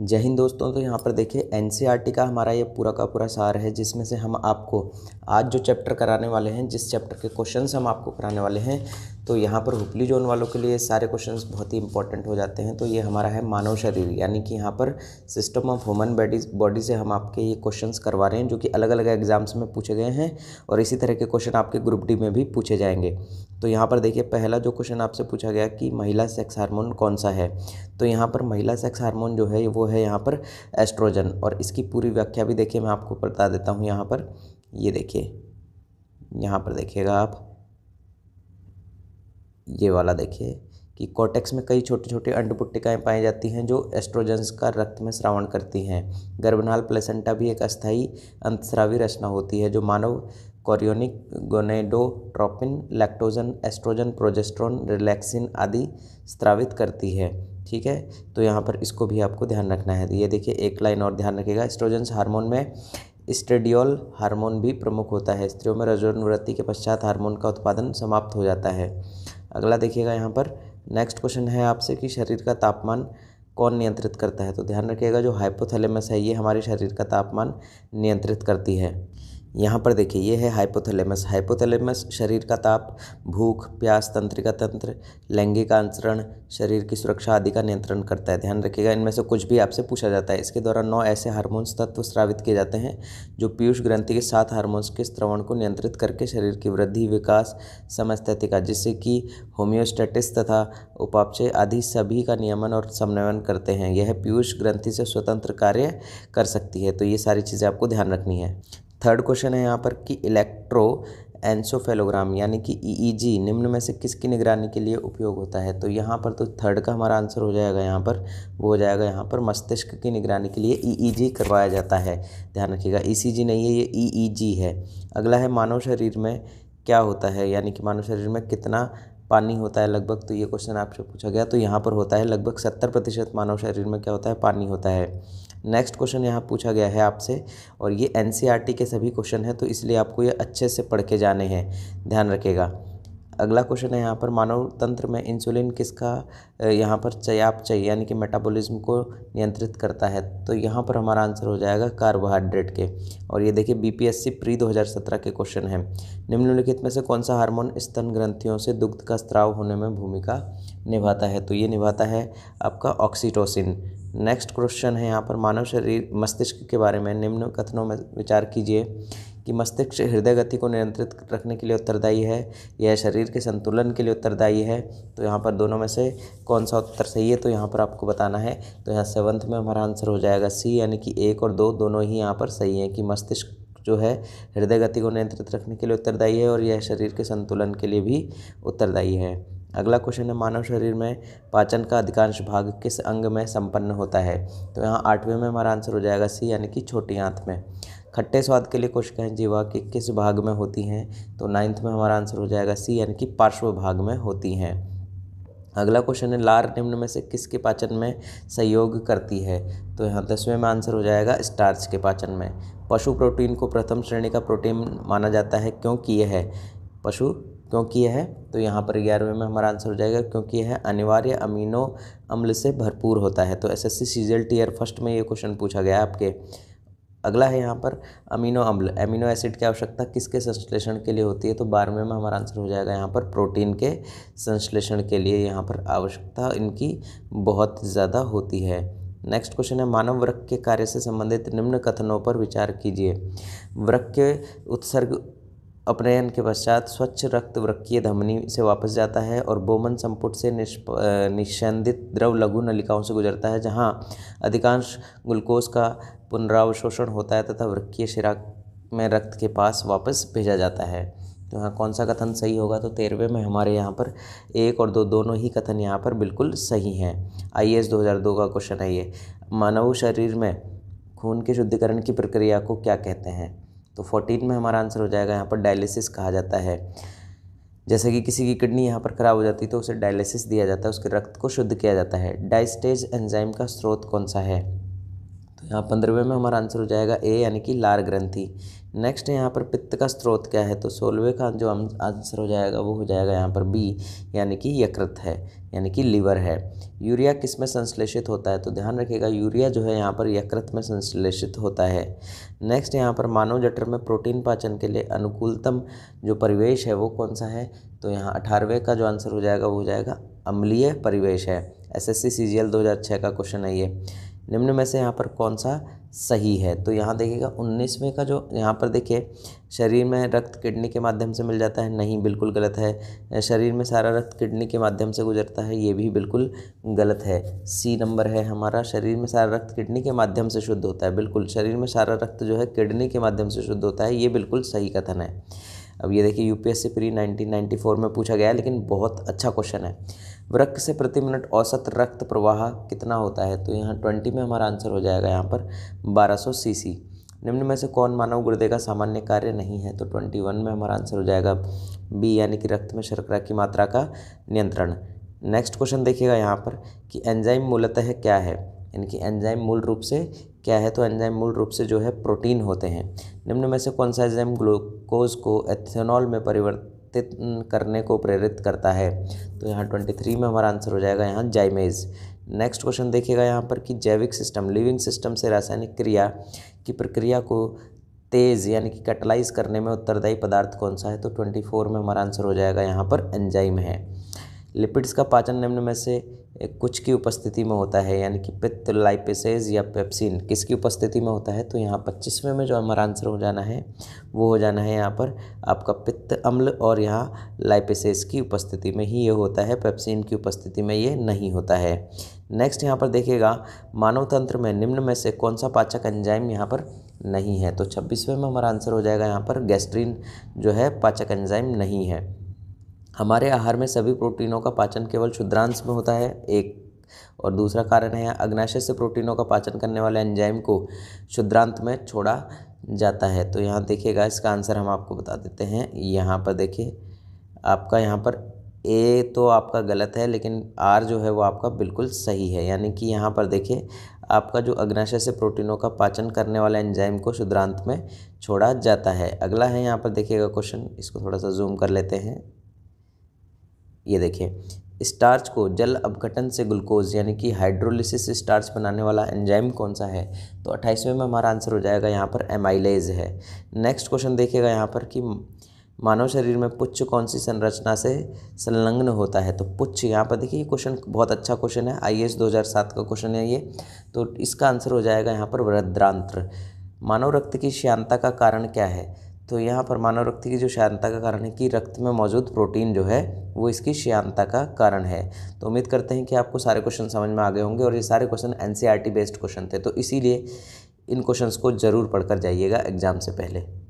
जय हिंद दोस्तों तो यहाँ पर देखिए एन e का हमारा ये पूरा का पूरा सार है जिसमें से हम आपको आज जो चैप्टर कराने वाले हैं जिस चैप्टर के क्वेश्चन हम आपको कराने वाले हैं तो यहाँ पर हुपली जोन वालों के लिए सारे क्वेश्चंस बहुत ही इंपॉर्टेंट हो जाते हैं तो ये हमारा है मानव शरीर यानी कि यहाँ पर system of human bodies body से हम आपके ये क्वेश्चंस करवा रहे हैं जो कि अलग अलग एग्जाम्स में पूछे गए हैं और इसी तरह के क्वेश्चन आपके ग्रुप डी में भी पूछे जाएंगे तो यहाँ पर देखिए पहला जो क्वेश्चन आपसे पूछा गया कि महिला सेक्स हार्मोन कौन सा है तो यहाँ पर महिला सेक्स हार्मोन जो है वो है यहाँ पर एस्ट्रोजन और इसकी पूरी व्याख्या भी देखिए मैं आपको बता देता हूँ यहाँ पर ये देखिए यहाँ पर देखिएगा आप ये वाला देखिए कि कॉटेक्स में कई छोटे छोटे अंडपुट्टिकाएँ पाई जाती हैं जो एस्ट्रोजेंस का रक्त में श्रावण करती हैं गर्भनाल प्लेसेंटा भी एक अस्थायी अंतस्रावी रचना होती है जो मानव chorionic gonadotropin lactogen oestrogen progesterone relaxin आदि स्त्रावित करती है ठीक है तो यहाँ पर इसको भी आपको ध्यान रखना है ये देखिए एक लाइन और ध्यान रखेगा एस्ट्रोजेंस हार्मोन में स्टेडियोल हार्मोन भी प्रमुख होता है स्त्रियों में रजोन्वृत्ति के पश्चात हार्मोन का उत्पादन समाप्त हो जाता है अगला देखिएगा यहाँ पर नेक्स्ट क्वेश्चन है आपसे कि शरीर का तापमान कौन नियंत्रित करता है तो ध्यान रखिएगा जो हाइपोथैलेमस है ये हमारे शरीर का तापमान नियंत्रित करती है यहाँ पर देखिए ये है हाइपोथैलेमस हाइपोथैलेमस शरीर का ताप भूख प्यास तंत्रिका तंत्र लैंगिक आचरण शरीर की सुरक्षा आदि का नियंत्रण करता है ध्यान रखिएगा इनमें से कुछ भी आपसे पूछा जाता है इसके द्वारा नौ ऐसे हार्मोन्स तत्व स्रावित किए जाते हैं जो पीयूष ग्रंथि के सात हार्मोन्स के स्त्रवण को नियंत्रित करके शरीर की वृद्धि विकास समस्तिका जिससे कि होम्योस्टेटिस तथा उपापचय आदि सभी का नियमन और समन्वयन करते हैं यह पीयूष ग्रंथि से स्वतंत्र कार्य कर सकती है तो ये सारी चीज़ें आपको ध्यान रखनी है थर्ड क्वेश्चन है यहाँ पर कि इलेक्ट्रो एंसोफेलोग्राम यानी कि ईईजी e e निम्न में से किसकी निगरानी के लिए उपयोग होता है तो यहाँ पर तो थर्ड का हमारा आंसर हो जाएगा यहाँ पर वो हो जाएगा यहाँ पर मस्तिष्क की निगरानी के लिए ईईजी e करवाया जाता है ध्यान रखिएगा ईसीजी नहीं है ये ईईजी है अगला है मानव शरीर में क्या होता है यानी कि मानव शरीर में कितना पानी होता है लगभग तो ये क्वेश्चन आपसे पूछा गया तो यहाँ पर होता है लगभग सत्तर प्रतिशत मानव शरीर में क्या होता है पानी होता है नेक्स्ट क्वेश्चन यहाँ पूछा गया है आपसे और ये एन e के सभी क्वेश्चन हैं तो इसलिए आपको ये अच्छे से पढ़ के जाने हैं ध्यान रखेगा अगला क्वेश्चन है यहाँ पर मानव तंत्र में इंसुलिन किसका यहाँ पर चयाप चाहिए यानी कि मेटाबॉलिज्म को नियंत्रित करता है तो यहाँ पर हमारा आंसर हो जाएगा कार्बोहाइड्रेट के और ये देखिए बीपीएससी प्री 2017 के क्वेश्चन है निम्नलिखित में से कौन सा हार्मोन स्तन ग्रंथियों से दुग्ध का स्त्राव होने में भूमिका निभाता है तो ये निभाता है आपका ऑक्सीटोसिन नेक्स्ट क्वेश्चन है यहाँ पर मानव शरीर मस्तिष्क के बारे में निम्न कथनों में विचार कीजिए कि मस्तिष्क हृदय गति को नियंत्रित रखने के लिए उत्तरदायी है यह शरीर के संतुलन के लिए उत्तरदायी है तो यहाँ पर दोनों में से कौन सा उत्तर सही है तो यहाँ पर आपको बताना है तो यहाँ सेवन्थ में हमारा आंसर हो जाएगा सी यानी कि एक और दो दोनों ही यहाँ पर सही हैं कि मस्तिष्क जो है हृदय गति को नियंत्रित रखने के लिए उत्तरदायी है और यह शरीर के संतुलन के लिए भी उत्तरदायी है अगला क्वेश्चन है मानव शरीर में पाचन का अधिकांश भाग किस अंग में संपन्न होता है तो यहाँ आठवें में हमारा आंसर हो जाएगा सी यानी कि छोटी आंत में खट्टे स्वाद के लिए है जीवा कि किस भाग में होती हैं तो नाइन्थ में हमारा आंसर हो जाएगा सी यानी कि पार्श्व भाग में होती हैं अगला क्वेश्चन है लार निम्न में से किसके पाचन में सहयोग करती है तो यहाँ दसवें में आंसर हो जाएगा स्टार्च के पाचन में पशु प्रोटीन को प्रथम श्रेणी का प्रोटीन माना जाता है क्योंकि यह पशु क्योंकि यह है तो यहाँ पर ग्यारहवें में हमारा आंसर हो जाएगा क्योंकि यह अनिवार्य अमीनो अम्ल से भरपूर होता है तो S S C CGL tier first में ये क्वेश्चन पूछा गया आपके अगला है यहाँ पर अमीनो अम्ल अमीनो एसिड की आवश्यकता किसके संश्लेषण के लिए होती है तो बारहवें में हमारा आंसर हो जाएगा यहाँ पर प्रोटीन के संश्लेषण के लिए यहाँ पर आवश्यकता इनकी बहुत ज़्यादा होती है नेक्स्ट क्वेश्चन है मानव वृक्ष के कार्य से संबंधित निम्न कथनों पर विचार कीजिए वृक्क के उत्सर्ग अपनयन के पश्चात स्वच्छ रक्त वृक्कीय धमनी से वापस जाता है और बोमन संपुट से निष्प निष्छंदित द्रव लघु नलिकाओं से गुजरता है जहाँ अधिकांश ग्लूकोज का पुनरावशोषण होता है तथा वृक्कीय शिरा में रक्त के पास वापस भेजा जाता है तो यहाँ कौन सा कथन सही होगा तो तेरहवें में हमारे यहाँ पर एक और दो दोनों ही कथन यहाँ पर बिल्कुल सही हैं आई एस दो हज़ार दो का क्वेश्चन है ये मानव शरीर में खून के शुद्धिकरण की प्रक्रिया को क्या कहते हैं तो फोर्टीन में हमारा आंसर हो जाएगा यहाँ पर डायलिसिस कहा जाता है जैसे कि किसी की किडनी यहाँ पर ख़राब हो जाती है तो उसे डायलिसिस दिया जाता है उसके रक्त को शुद्ध किया जाता है डाइस्टेज एंजाइम का स्रोत कौन सा है तो यहाँ पंद्रहवें में हमारा आंसर हो जाएगा ए यानी कि लार ग्रंथि नेक्स्ट यहाँ पर पित्त का स्रोत क्या है तो सोलवे का जो आंसर हो जाएगा वो हो जाएगा यहाँ पर बी यानी कि यकृत है यानी कि लीवर है यूरिया किस में संश्लेषित होता है तो ध्यान रखिएगा यूरिया जो है यहाँ पर यकृत में संश्लेषित होता है नेक्स्ट यहाँ पर मानव जटर में प्रोटीन पाचन के लिए अनुकूलतम जो परिवेश है वो कौन सा है तो यहाँ अठारहवें का जो आंसर हो जाएगा वो हो जाएगा अम्लीय परिवेश है S S C C G L दो हज़ार छः का क्वेश्चन है ये निम्न में से यहाँ पर कौन सा सही है तो यहाँ देखिएगा उन्नीसवें का जो यहाँ पर देखिए शरीर में रक्त किडनी के माध्यम से मिल जाता है नहीं बिल्कुल गलत है शरीर में सारा रक्त किडनी के माध्यम से गुजरता है ये भी बिल्कुल गलत है सी नंबर है हमारा शरीर में सारा रक्त किडनी के माध्यम से शुद्ध होता है बिल्कुल शरीर में सारा रक्त जो है किडनी के माध्यम से शुद्ध होता है ये बिल्कुल सही कथन है अब ये देखिए यूपीएससी प्री 1994 में पूछा गया लेकिन बहुत अच्छा क्वेश्चन है वृक्ष से प्रति मिनट औसत रक्त प्रवाह कितना होता है तो यहाँ ट्वेंटी में हमारा आंसर हो जाएगा यहाँ पर बारह सौ निम्न में से कौन मानव गुर्दे का सामान्य कार्य नहीं है तो ट्वेंटी वन में हमारा आंसर हो जाएगा बी यानी कि रक्त में शर्करा की मात्रा का नियंत्रण नेक्स्ट क्वेश्चन देखिएगा यहाँ पर कि एंजाइम मूलतः क्या है यानी कि एंजाइम मूल रूप से क्या है तो एंजाइम मूल रूप से जो है प्रोटीन होते हैं निम्न में से कौन सा एंजाइम ग्लूकोज को एथेनॉल में परिवर्तित करने को प्रेरित करता है तो यहाँ ट्वेंटी थ्री में हमारा आंसर हो जाएगा यहाँ जाइमेज नेक्स्ट क्वेश्चन देखिएगा यहाँ पर कि जैविक सिस्टम लिविंग सिस्टम से रासायनिक क्रिया की प्रक्रिया को तेज़ यानी कि कैटलाइज करने में उत्तरदायी पदार्थ कौन सा है तो ट्वेंटी फोर में हमारा आंसर हो जाएगा यहाँ पर एंजाइम है लिपिड्स का पाचन निम्न में से कुछ की उपस्थिति में होता है यानी कि पित्त लाइपेसेज या पेप्सिन किसकी उपस्थिति में होता है तो यहाँ पच्चीसवें में जो हमारा आंसर हो जाना है वो हो जाना है यहाँ पर आपका पित्त अम्ल और यहाँ लाइपेसेज की उपस्थिति में ही ये होता है पेप्सिन की उपस्थिति में ये नहीं होता है नेक्स्ट यहाँ पर देखिएगा मानव तंत्र में निम्न में से कौन सा पाचक एंजाइम यहाँ पर नहीं है तो छब्बीसवें में हमारा आंसर हो जाएगा यहाँ पर गैस्ट्रीन जो है पाचक एंजाइम नहीं है हमारे आहार में सभी प्रोटीनों का पाचन केवल क्षुद्रांश में होता है एक और दूसरा कारण है अग्नाशय से प्रोटीनों का पाचन करने वाले एंजाइम को क्षुद्रांत में छोड़ा जाता है तो यहाँ देखिएगा इसका आंसर हम आपको बता देते हैं यहाँ पर देखिए आपका यहाँ पर ए तो आपका गलत है लेकिन आर जो है वो आपका बिल्कुल सही है यानी कि यहाँ पर देखिए आपका जो अग्नाशय से प्रोटीनों का पाचन करने वाला एंजाइम को शुद्रांत में छोड़ा जाता है अगला है यहाँ पर देखिएगा क्वेश्चन इसको थोड़ा सा जूम कर लेते हैं ये देखें स्टार्च को जल अपघटन से ग्लूकोज यानी कि हाइड्रोलिसिस स्टार्च बनाने वाला एंजाइम कौन सा है तो अट्ठाईसवें में हमारा आंसर हो जाएगा यहाँ पर एमाइलेज है नेक्स्ट क्वेश्चन देखिएगा यहाँ पर कि मानव शरीर में पुच्छ कौन सी संरचना से संलग्न होता है तो पुच्छ यहाँ पर देखिए ये क्वेश्चन बहुत अच्छा क्वेश्चन है आई 2007 का क्वेश्चन है ये तो इसका आंसर हो जाएगा यहाँ पर वृद्रांत्र मानव रक्त की श्यानता का कारण क्या है तो यहाँ पर मानव रक्त की जो श्यानता का कारण है कि रक्त में मौजूद प्रोटीन जो है वो इसकी श्यानता का कारण है तो उम्मीद करते हैं कि आपको सारे क्वेश्चन समझ में आ गए होंगे और ये सारे क्वेश्चन एन बेस्ड क्वेश्चन थे तो इसीलिए इन क्वेश्चंस को ज़रूर पढ़कर जाइएगा एग्ज़ाम से पहले